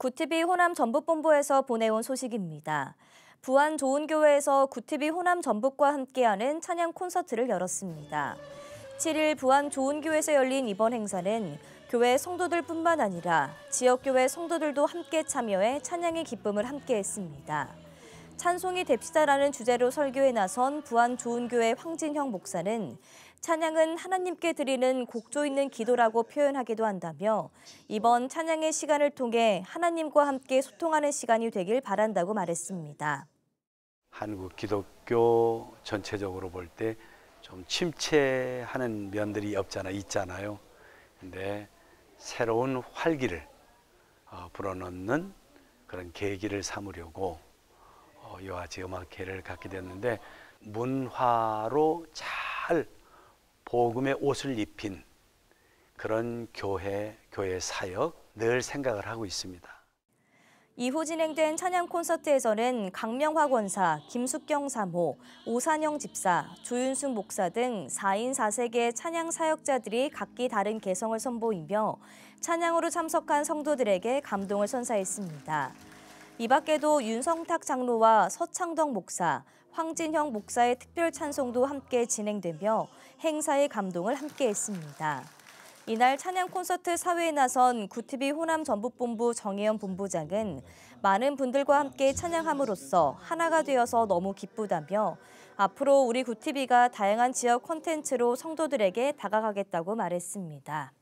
구티비 호남 전북본부에서 보내온 소식입니다. 부안 좋은교회에서 구티비 호남 전북과 함께하는 찬양 콘서트를 열었습니다. 7일 부안 좋은교회에서 열린 이번 행사는 교회 성도들뿐만 아니라 지역교회 성도들도 함께 참여해 찬양의 기쁨을 함께했습니다. 찬송이 됩시다라는 주제로 설교에 나선 부안 좋은교회 황진형 목사는 찬양은 하나님께 드리는 곡조 있는 기도라고 표현하기도 한다며 이번 찬양의 시간을 통해 하나님과 함께 소통하는 시간이 되길 바란다고 말했습니다. 한국 기독교 전체적으로 볼 때 좀 침체하는 면들이 없잖아 있잖아요. 근데 새로운 활기를 어, 불어넣는 그런 계기를 삼으려고 여아치 음악회를 갖게 됐는데 문화로 잘 복음의 옷을 입힌 그런 교회 교회 사역 늘 생각을 하고 있습니다. 이후 진행된 찬양 콘서트에서는 강명화 권사, 김숙경 사모, 오산영 집사, 조윤숙 목사 등 4인 4색의 찬양 사역자들이 각기 다른 개성을 선보이며 찬양으로 참석한 성도들에게 감동을 선사했습니다. 이 밖에도 윤성탁 장로와 서창덕 목사, 황진형 목사의 특별 찬송도 함께 진행되며 행사의 감동을 함께했습니다. 이날 찬양 콘서트 사회에 나선 구티비 호남 전북본부 정혜연 본부장은 많은 분들과 함께 찬양함으로써 하나가 되어서 너무 기쁘다며 앞으로 우리 구티비가 다양한 지역 콘텐츠로 성도들에게 다가가겠다고 말했습니다.